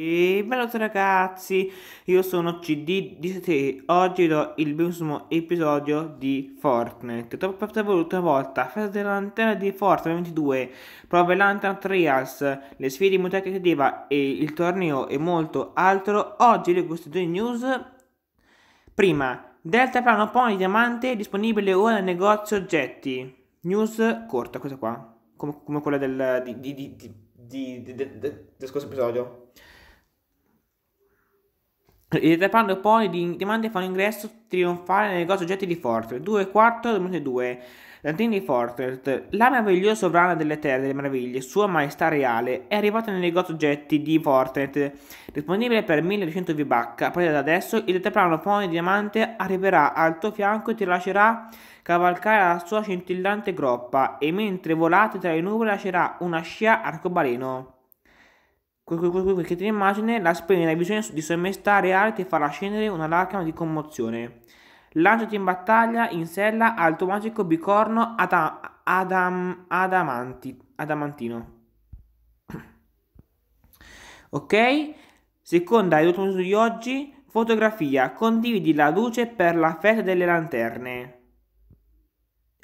E bello ragazzi, io sono CD17 oggi do il penultimo episodio di Fortnite Dopo aver voluto una volta, festa della lanterna di Fortnite 22, prove Lantern Trials, le sfide di Mutaka che e il torneo e molto altro Oggi le queste due news Prima, Delta Plano Pony Diamante disponibile ora nel negozio oggetti News corta, questa qua, come, come quella del... di, di, di, di, di, di, di, di, di, di, di, di, di, di, di, di, il Ritrapando poi di domande fanno ingresso trionfale nel negozio oggetti di Fortnite 2 4 2002 L'antenna di Fortnite La meravigliosa sovrana delle terre delle meraviglie Sua maestà reale è arrivata nel negozio oggetti di Fortnite Disponibile per 1200 V-Buck A partire da adesso il tetrapano Pony di diamante arriverà al tuo fianco e ti lascerà cavalcare la sua scintillante groppa E mentre volate tra le nuvole lascerà una scia arcobaleno Quel che tiene immagine la esprime nella visione di sommestare reale ti farà scendere una lacrima di commozione. Lanciati in battaglia in sella al tuo magico bicorno Adam, Adam, Adamanti, Adamantino. Ok? Seconda e ultima di oggi, fotografia, condividi la luce per la festa delle lanterne.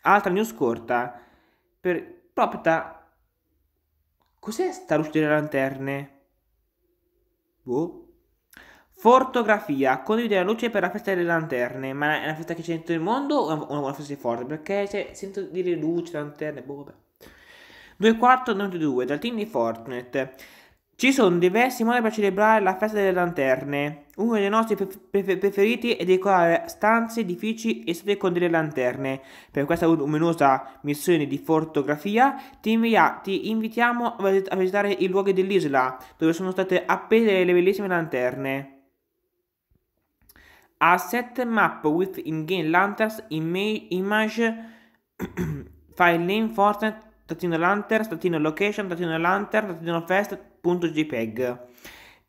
Altra news corta, per proprio Cos'è sta luce delle lanterne? Boh. Fortografia, condividere la luce per la festa delle lanterne, ma è una festa che c'è in tutto il mondo o una, una festa forte? Perché cioè, sento dire luce, lanterne, boh, vabbè. 2 quarto 92 dal team di Fortnite. Ci sono diversi modi per celebrare la festa delle lanterne. Uno dei nostri preferiti è decorare stanze, edifici e state con delle lanterne. Per questa luminosa missione di fotografia ti, ti, invitiamo a visitare i luoghi dell'isola dove sono state appese le bellissime lanterne. A set map with in-game lanterns image, image file name Fortnite, location, lantern, lantern, fest, .jpg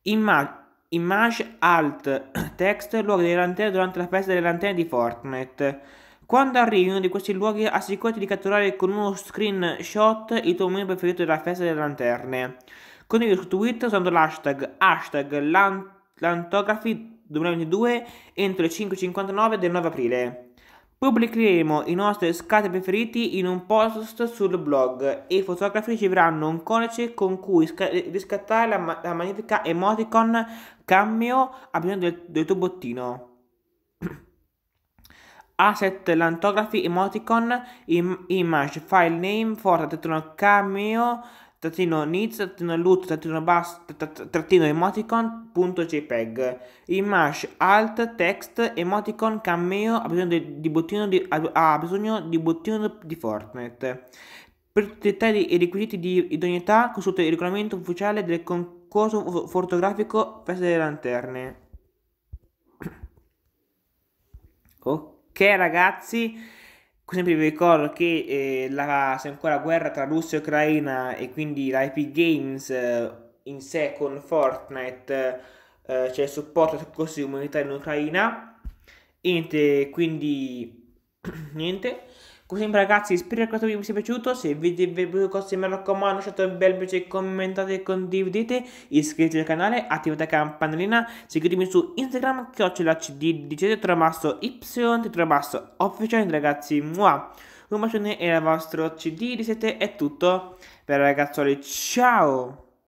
Immag- image alt text luogo delle lanterne durante la festa delle lanterne di Fortnite. Quando arrivi in uno di questi luoghi assicurati di catturare con uno screenshot il tuo momento preferito della festa delle lanterne. Condividi su Twitter usando l'hashtag, hashtag Lantography 2022 entro le 5.59 del 9 aprile. Pubblicheremo i nostri scatti preferiti in un post sul blog e i fotografi riceveranno un codice con cui riscattare la, ma la magnifica emoticon cameo a bisogno del, del tuo bottino. Asset Lantografi Emoticon im Image File Name Forza Tetrono Cameo trattino init, trattino loot, trattino bus, trattino emoticon.jpg in alt text emoticon cameo ha bisogno di, di bottino di, ha bisogno di bottino di Fortnite per tutti i dettagli e requisiti di idoneità consulta il regolamento ufficiale del concorso fotografico Festa delle Lanterne ok ragazzi sempre vi ricordo che eh, la, se ancora guerra tra Russia e Ucraina e quindi la Epic Games eh, in sé con Fortnite eh, c'è cioè il supporto sui di umanitari in Ucraina. Niente, quindi niente. Così ragazzi, spero che questo video vi sia piaciuto, se il video vi è piaciuto così mi raccomando lasciate un bel piacere, commentate e condividete, iscrivetevi al canale, attivate la campanellina, seguitemi su Instagram, chiocciola cd, dicete tromasso y, tromasso official ragazzi, mua! Un bacione e il vostro cd di 7 è tutto per ragazzuoli, ciao!